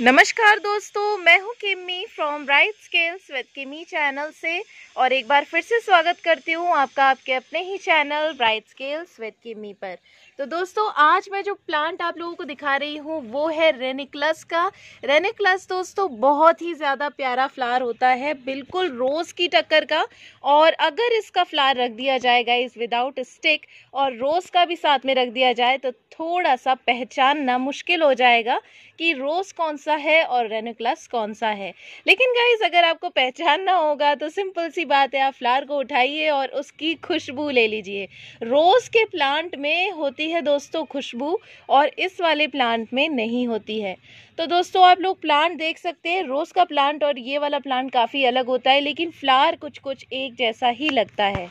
नमस्कार दोस्तों मैं हूं Kimi from right scales with Kimi channel से और एक बार फिर से स्वागत करती हूं आपका आपके अपने ही channel right scales with Kimi पर तो दोस्तों आज मैं जो प्लांट आप लोगों को दिखा रही हूँ वो है रेनिक्लस का रेनिक्लस दोस्तों बहुत ही ज़्यादा प्यारा फ्लावर होता है बिल्कुल रोज़ की टक्कर का और अगर इसका फ्लावर रख दिया जाएगा इस विदाउट स्टिक और रोज़ का भी साथ में रख दिया जाए तो थोड़ा सा पहचानना मुश्किल हो जाएगा कि रोज़ कौन सा है और रेनिक्लस कौन सा है लेकिन गाइज अगर आपको पहचानना होगा तो सिंपल सी बात है आप फ्लार को उठाइए और उसकी खुशबू ले लीजिए रोज़ के प्लांट में होती होती है दोस्तों खुशबू और इस वाले प्लांट में नहीं होती है तो दोस्तों आप लोग प्लांट देख सकते हैं रोज़ का प्लांट और ये वाला प्लांट काफ़ी अलग होता है लेकिन फ्लावर कुछ कुछ एक जैसा ही लगता है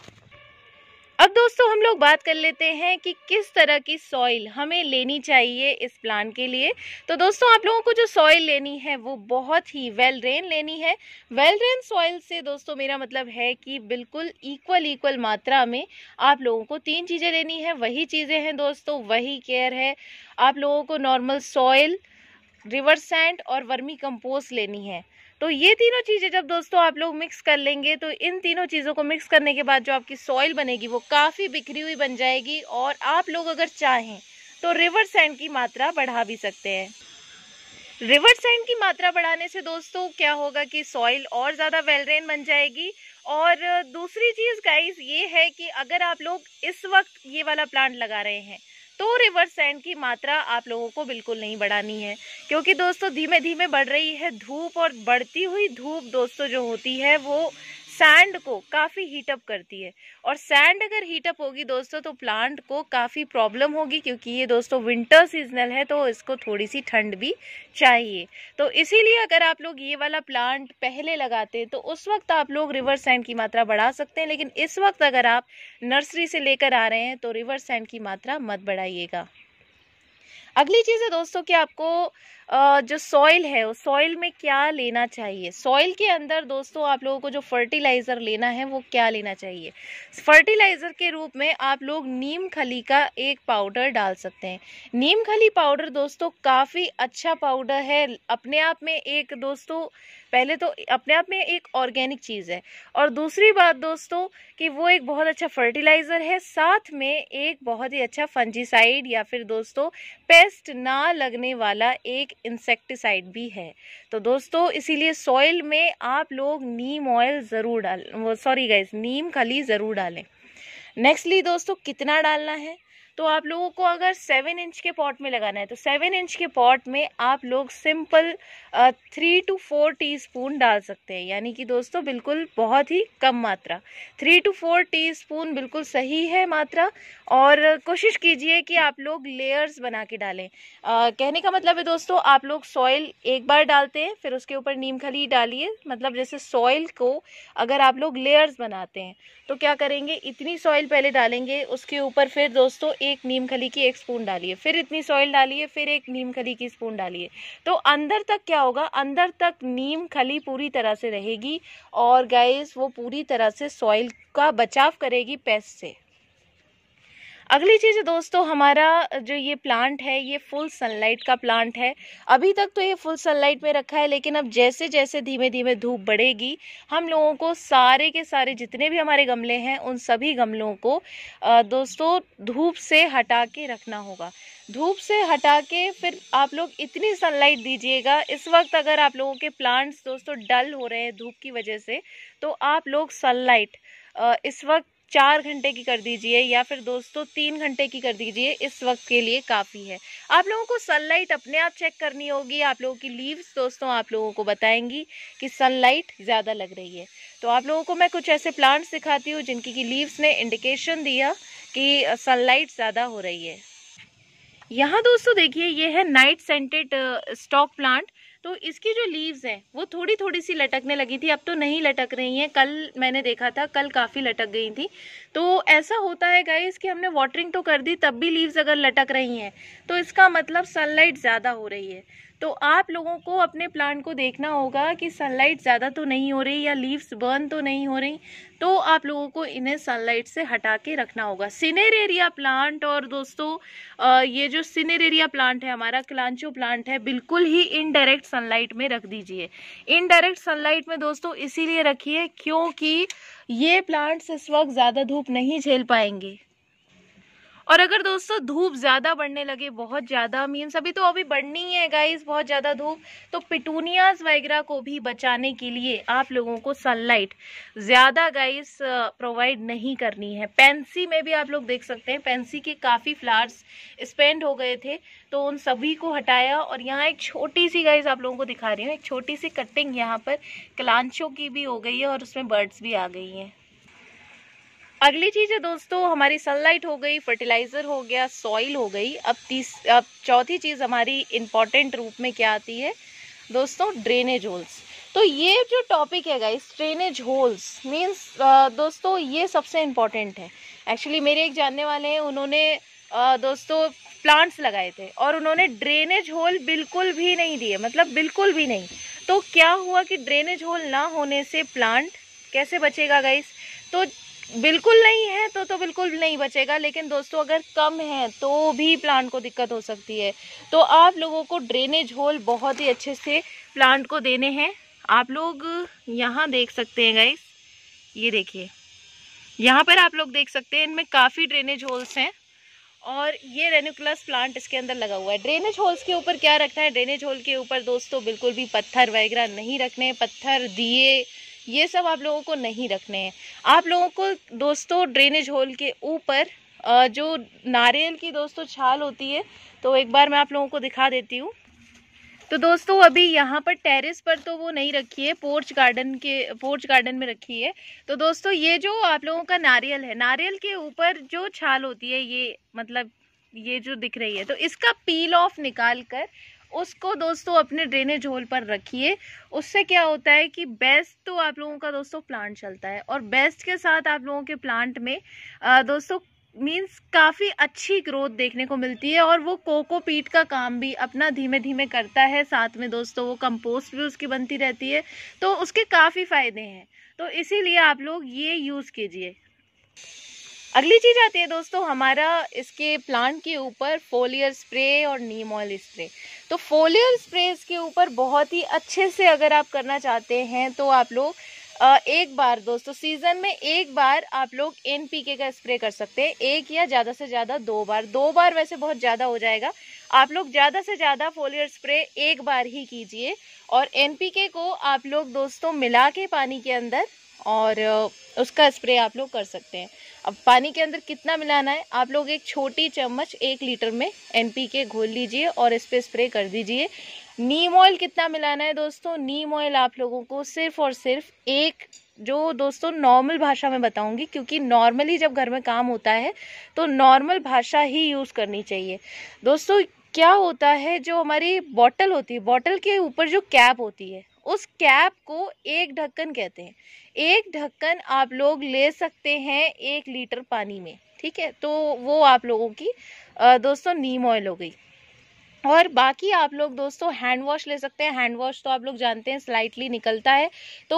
अब दोस्तों हम लोग बात कर लेते हैं कि किस तरह की सॉइल हमें लेनी चाहिए इस प्लांट के लिए तो दोस्तों आप लोगों को जो सॉइल लेनी है वो बहुत ही वेल ड्रेन लेनी है वेल ड्रेन सॉइल से दोस्तों मेरा मतलब है कि बिल्कुल इक्वल इक्वल मात्रा में आप लोगों को तीन चीज़ें लेनी है वही चीज़ें हैं दोस्तों वही केयर है आप लोगों को नॉर्मल सॉइल रिवर सैंड और वर्मी कंपोस्ट लेनी है तो ये तीनों चीज़ें जब दोस्तों आप लोग मिक्स कर लेंगे तो इन तीनों चीज़ों को मिक्स करने के बाद जो आपकी सॉइल बनेगी वो काफ़ी बिखरी हुई बन जाएगी और आप लोग अगर चाहें तो रिवर सैंड की मात्रा बढ़ा भी सकते हैं रिवर सैंड की मात्रा बढ़ाने से दोस्तों क्या होगा कि सॉइल और ज़्यादा वेलरेन बन जाएगी और दूसरी चीज़ गाइज ये है कि अगर आप लोग इस वक्त ये वाला प्लांट लगा रहे हैं तो रिवर सैंड की मात्रा आप लोगों को बिल्कुल नहीं बढ़ानी है क्योंकि दोस्तों धीमे धीमे बढ़ रही है धूप और बढ़ती हुई धूप दोस्तों जो होती है वो सैंड को काफ़ी हीटअप करती है और सैंड अगर हीटअप होगी दोस्तों तो प्लांट को काफ़ी प्रॉब्लम होगी क्योंकि ये दोस्तों विंटर सीजनल है तो इसको थोड़ी सी ठंड भी चाहिए तो इसीलिए अगर आप लोग ये वाला प्लांट पहले लगाते हैं तो उस वक्त आप लोग रिवर सैंड की मात्रा बढ़ा सकते हैं लेकिन इस वक्त अगर आप नर्सरी से लेकर आ रहे हैं तो रिवर सैंड की मात्रा मत बढ़ाइएगा अगली चीज़ है दोस्तों कि आपको जो सॉइल है उस सॉइल में क्या लेना चाहिए सॉइल के अंदर दोस्तों आप लोगों को जो फर्टिलाइज़र लेना है वो क्या लेना चाहिए फर्टिलाइज़र के रूप में आप लोग नीम खली का एक पाउडर डाल सकते हैं नीम खली पाउडर दोस्तों काफ़ी अच्छा पाउडर है अपने आप में एक दोस्तों पहले तो अपने आप में एक ऑर्गेनिक चीज़ है और दूसरी बात दोस्तों कि वो एक बहुत अच्छा फर्टिलाइज़र है साथ में एक बहुत ही अच्छा फंजीसाइड या फिर दोस्तों पेस्ट ना लगने वाला एक इंसेक्टिसाइड भी है तो दोस्तों इसीलिए सॉइल में आप लोग नीम ऑयल ज़रूर डाल सॉरी गाइज नीम खली ज़रूर डालें नेक्स्टली दोस्तों कितना डालना है तो आप लोगों को अगर सेवन इंच के पॉट में लगाना है तो सेवन इंच के पॉट में आप लोग simple three two four teaspoon डाल सकते हैं यानी कि दोस्तों बिल्कुल बहुत ही कम मात्रा थ्री टू फोर टीस्पून बिल्कुल सही है मात्रा और कोशिश कीजिए कि आप लोग लेयर्स बना के डालें आ, कहने का मतलब है दोस्तों आप लोग सॉइल एक बार डालते हैं फिर उसके ऊपर नीम खली डालिए मतलब जैसे सॉइल को अगर आप लोग लेयर्स बनाते हैं तो क्या करेंगे इतनी सॉइल पहले डालेंगे उसके ऊपर फिर दोस्तों एक नीम खली की एक स्पून डालिए फिर इतनी सॉइल डालिए फिर एक नीम खली की स्पून डालिए तो अंदर तक क्या होगा अंदर तक नीम खली पूरी तरह से रहेगी और गाइस वो पूरी तरह से सॉइल का बचाव करेगी पेस्ट से अगली चीज़ दोस्तों हमारा जो ये प्लांट है ये फुल सनलाइट का प्लांट है अभी तक तो ये फुल सनलाइट में रखा है लेकिन अब जैसे जैसे धीमे धीमे धूप बढ़ेगी हम लोगों को सारे के सारे जितने भी हमारे गमले हैं उन सभी गमलों को दोस्तों धूप से हटा के रखना होगा धूप से हटा के फिर आप लोग इतनी सनलाइट दीजिएगा इस वक्त अगर आप लोगों के प्लांट्स दोस्तों डल हो रहे हैं धूप की वजह से तो आप लोग सनलाइट इस वक्त चार घंटे की कर दीजिए या फिर दोस्तों तीन घंटे की कर दीजिए इस वक्त के लिए काफ़ी है आप लोगों को सनलाइट अपने आप चेक करनी होगी आप लोगों की लीव्स दोस्तों आप लोगों को बताएंगी कि सनलाइट ज़्यादा लग रही है तो आप लोगों को मैं कुछ ऐसे प्लांट्स दिखाती हूँ जिनकी की लीव्स ने इंडिकेशन दिया कि सनलाइट ज़्यादा हो रही है यहाँ दोस्तों देखिए ये है नाइट सेंटेड स्टॉक प्लांट तो इसकी जो लीव्स हैं वो थोड़ी थोड़ी सी लटकने लगी थी अब तो नहीं लटक रही हैं कल मैंने देखा था कल काफ़ी लटक गई थी तो ऐसा होता है गाइस कि हमने वाटरिंग तो कर दी तब भी लीव्स अगर लटक रही हैं तो इसका मतलब सनलाइट ज़्यादा हो रही है तो आप लोगों को अपने प्लांट को देखना होगा कि सनलाइट ज़्यादा तो नहीं हो रही या लीव्स बर्न तो नहीं हो रही तो आप लोगों को इन्हें सनलाइट से हटा के रखना होगा सिनेरेरिया प्लांट और दोस्तों ये जो सिनेरेरिया प्लांट है हमारा क्लांचो प्लांट है बिल्कुल ही इनडायरेक्ट सनलाइट में रख दीजिए इनडायरेक्ट सनलाइट में दोस्तों इसीलिए रखिए क्योंकि ये प्लांट्स इस वक्त ज़्यादा धूप नहीं झेल पाएंगे और अगर दोस्तों धूप ज़्यादा बढ़ने लगे बहुत ज़्यादा मीन्स अभी तो अभी बढ़नी है गाइस बहुत ज़्यादा धूप तो पिटूनियाज वगैरह को भी बचाने के लिए आप लोगों को सनलाइट ज़्यादा गाइस प्रोवाइड नहीं करनी है पेंसी में भी आप लोग देख सकते हैं पेंसी के काफ़ी फ्लावर्स स्पेंड हो गए थे तो उन सभी को हटाया और यहाँ एक छोटी सी गाइस आप लोगों को दिखा रही हूँ एक छोटी सी कटिंग यहाँ पर क्लांचों की भी हो गई है और उसमें बर्ड्स भी आ गई हैं अगली चीज है दोस्तों हमारी सनलाइट हो गई फर्टिलाइजर हो गया सॉइल हो गई अब तीस अब चौथी चीज हमारी इंपॉर्टेंट रूप में क्या आती है दोस्तों ड्रेनेज होल्स तो ये जो टॉपिक है गाइस ड्रेनेज होल्स मीन्स दोस्तों ये सबसे इम्पॉर्टेंट है एक्चुअली मेरे एक जानने वाले हैं उन्होंने आ, दोस्तों प्लांट्स लगाए थे और उन्होंने ड्रेनेज होल बिल्कुल भी नहीं दिए मतलब बिल्कुल भी नहीं तो क्या हुआ कि ड्रेनेज होल ना होने से प्लांट कैसे बचेगा गाइस तो बिल्कुल नहीं है तो तो बिल्कुल नहीं बचेगा लेकिन दोस्तों अगर कम है तो भी प्लांट को दिक्कत हो सकती है तो आप लोगों को ड्रेनेज होल बहुत ही अच्छे से प्लांट को देने हैं आप लोग यहाँ देख सकते हैं गाइस ये देखिए यहाँ पर आप लोग देख सकते हैं इनमें काफ़ी ड्रेनेज होल्स हैं और ये रेनुकुलस प्लांट इसके अंदर लगा हुआ है ड्रेनेज होल्स के ऊपर क्या रखना है ड्रेनेज होल के ऊपर दोस्तों बिल्कुल भी पत्थर वगैरह नहीं रखने पत्थर दिए ये सब आप लोगों को नहीं रखने हैं आप लोगों को दोस्तों ड्रेनेज होल के ऊपर जो नारियल की दोस्तों छाल होती है तो एक बार मैं आप लोगों को दिखा देती हूँ तो दोस्तों अभी यहाँ पर टेरेस पर तो वो नहीं रखी है पोर्च गार्डन के पोर्च गार्डन में रखी है तो दोस्तों ये जो आप लोगों का नारियल है नारियल के ऊपर जो छाल होती है ये मतलब ये जो दिख रही है तो इसका पील ऑफ निकाल कर उसको दोस्तों अपने ड्रेनेज होल पर रखिए उससे क्या होता है कि बेस्ट तो आप लोगों का दोस्तों प्लांट चलता है और बेस्ट के साथ आप लोगों के प्लांट में दोस्तों मीन्स काफ़ी अच्छी ग्रोथ देखने को मिलती है और वो कोकोपीट का काम भी अपना धीमे धीमे करता है साथ में दोस्तों वो कंपोस्ट भी उसकी बनती रहती है तो उसके काफ़ी फ़ायदे हैं तो इसीलिए आप लोग ये यूज़ कीजिए अगली चीज़ आती है दोस्तों हमारा इसके प्लांट के ऊपर फोलियर स्प्रे और नीम ऑयल स्प्रे तो फोलियर स्प्रेज के ऊपर बहुत ही अच्छे से अगर आप करना चाहते हैं तो आप लोग एक बार दोस्तों सीजन में एक बार आप लोग एन का स्प्रे कर सकते हैं एक या ज़्यादा से ज़्यादा दो बार दो बार वैसे बहुत ज़्यादा हो जाएगा आप लोग ज़्यादा से ज़्यादा फोलियर स्प्रे एक बार ही कीजिए और एन को आप लोग दोस्तों मिला के पानी के अंदर और उसका स्प्रे आप लोग कर सकते हैं अब पानी के अंदर कितना मिलाना है आप लोग एक छोटी चम्मच एक लीटर में एनपीके घोल लीजिए और इस पर स्प्रे कर दीजिए नीम ऑयल कितना मिलाना है दोस्तों नीम ऑयल आप लोगों को सिर्फ और सिर्फ एक जो दोस्तों नॉर्मल भाषा में बताऊंगी क्योंकि नॉर्मली जब घर में काम होता है तो नॉर्मल भाषा ही यूज़ करनी चाहिए दोस्तों क्या होता है जो हमारी बॉटल होती है बॉटल के ऊपर जो कैप होती है उस कैप को एक ढक्कन कहते हैं एक ढक्कन आप लोग ले सकते हैं एक लीटर पानी में ठीक है तो वो आप लोगों की दोस्तों नीम ऑयल हो गई और बाकी आप लोग दोस्तों हैंड वॉश ले सकते हैं हैंड वॉश तो आप लोग जानते हैं स्लाइटली निकलता है तो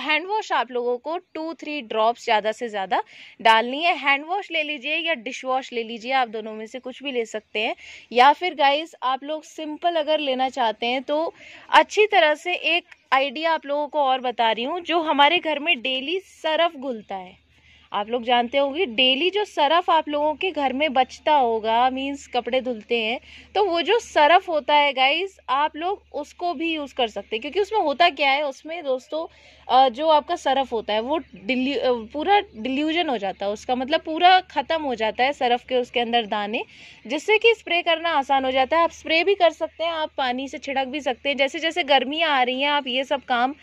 हैंड वॉश आप लोगों को टू थ्री ड्रॉप्स ज़्यादा से ज़्यादा डालनी है हैंड वॉश ले लीजिए या डिश वॉश ले लीजिए आप दोनों में से कुछ भी ले सकते हैं या फिर गाइस आप लोग सिंपल अगर लेना चाहते हैं तो अच्छी तरह से एक आइडिया आप लोगों को और बता रही हूँ जो हमारे घर में डेली सरफ घुलता है आप लोग जानते होंगे डेली जो सरफ आप लोगों के घर में बचता होगा मीन्स कपड़े धुलते हैं तो वो जो सरफ होता है गाइस आप लोग उसको भी यूज़ कर सकते हैं क्योंकि उसमें होता क्या है उसमें दोस्तों जो आपका सरफ होता है वो डिल्यू पूरा डिल्यूजन हो जाता है उसका मतलब पूरा ख़त्म हो जाता है सरफ के उसके अंदर दाने जिससे कि स्प्रे करना आसान हो जाता है आप स्प्रे भी कर सकते हैं आप पानी से छिड़क भी सकते हैं जैसे जैसे गर्मियाँ आ रही हैं आप ये सब काम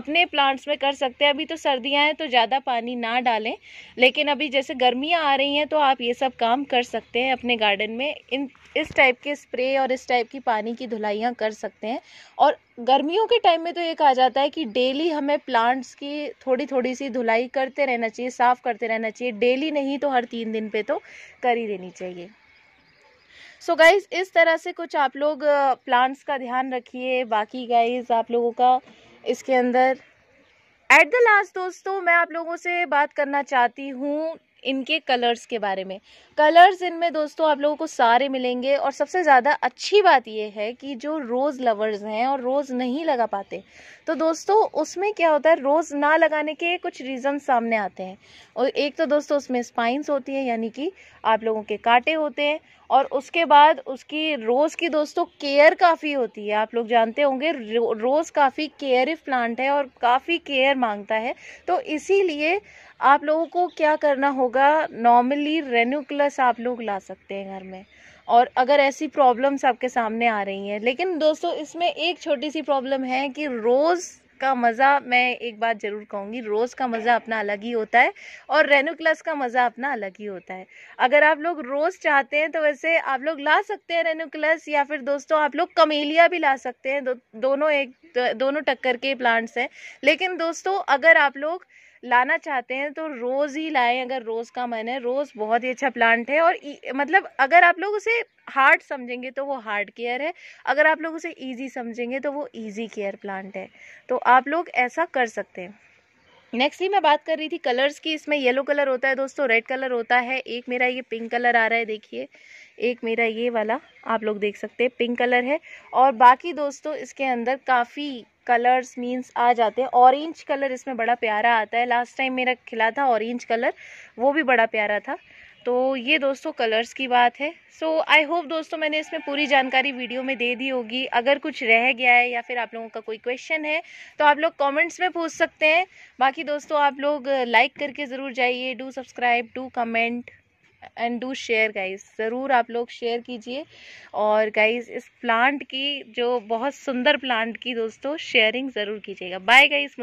अपने प्लांट्स में कर सकते हैं अभी तो सर्दियाँ हैं तो ज़्यादा पानी ना डालें लेकिन अभी जैसे गर्मियाँ आ रही हैं तो आप ये सब काम कर सकते हैं अपने गार्डन में इन इस टाइप के स्प्रे और इस टाइप की पानी की धुलाइयाँ कर सकते हैं और गर्मियों के टाइम में तो ये कहा जाता है कि डेली हमें प्लांट्स की थोड़ी थोड़ी सी धुलाई करते रहना चाहिए साफ़ करते रहना चाहिए डेली नहीं तो हर तीन दिन पे तो कर ही देनी चाहिए सो so गाइज इस तरह से कुछ आप लोग प्लांट्स का ध्यान रखिए बाकी गाइज आप लोगों का इसके अंदर एट द लास्ट दोस्तों मैं आप लोगों से बात करना चाहती हूँ इनके कलर्स के बारे में कलर्स इनमें दोस्तों आप लोगों को सारे मिलेंगे और सबसे ज़्यादा अच्छी बात यह है कि जो रोज़ लवर्स हैं और रोज़ नहीं लगा पाते तो दोस्तों उसमें क्या होता है रोज़ ना लगाने के कुछ रीज़न सामने आते हैं और एक तो दोस्तों उसमें स्पाइंस होती है यानी कि आप लोगों के कांटे होते हैं और उसके बाद उसकी रोज़ की दोस्तों केयर काफ़ी होती है आप लोग जानते होंगे रो, रोज़ काफ़ी केयरिव प्लांट है और काफ़ी केयर मांगता है तो इसीलिए आप लोगों को क्या करना होगा नॉर्मली रेनुकलस आप लोग ला सकते हैं घर में और अगर ऐसी प्रॉब्लम्स आपके सामने आ रही हैं लेकिन दोस्तों इसमें एक छोटी सी प्रॉब्लम है कि रोज़ का मज़ा मैं एक बात ज़रूर कहूँगी रोज़ का मज़ा अपना अलग ही होता है और रेनू क्लास का मज़ा अपना अलग ही होता है अगर आप लोग रोज़ चाहते हैं तो वैसे आप लोग ला सकते हैं रेनू क्लास या फिर दोस्तों आप लोग कमेलिया भी ला सकते हैं दो, दोनों एक दो, दोनों टक्कर के प्लांट्स हैं लेकिन दोस्तों अगर आप लोग लाना चाहते हैं तो रोज़ ही लाएं अगर रोज़ का मन है रोज़ बहुत ही अच्छा प्लांट है और मतलब अगर आप लोग उसे हार्ड समझेंगे तो वो हार्ड केयर है अगर आप लोग उसे ईजी समझेंगे तो वो ईजी केयर प्लांट है तो आप लोग ऐसा कर सकते हैं नेक्स्टली मैं बात कर रही थी कलर्स की इसमें येलो कलर होता है दोस्तों रेड कलर होता है एक मेरा ये पिंक कलर आ रहा है देखिए एक मेरा ये वाला आप लोग देख सकते हैं पिंक कलर है और बाकी दोस्तों इसके अंदर काफ़ी कलर्स मीन्स आ जाते हैं ऑरेंज कलर इसमें बड़ा प्यारा आता है लास्ट टाइम मेरा खिला था ऑरेंज कलर वो भी बड़ा प्यारा था तो ये दोस्तों कलर्स की बात है सो आई होप दोस्तों मैंने इसमें पूरी जानकारी वीडियो में दे दी होगी अगर कुछ रह गया है या फिर आप लोगों का कोई क्वेश्चन है तो आप लोग कमेंट्स में पूछ सकते हैं बाकी दोस्तों आप लोग लाइक करके ज़रूर जाइए do subscribe do comment and do share guys ज़रूर आप लोग शेयर कीजिए और गाइस इस प्लांट की जो बहुत सुंदर प्लांट की दोस्तों शेयरिंग ज़रूर कीजिएगा बाय गाइस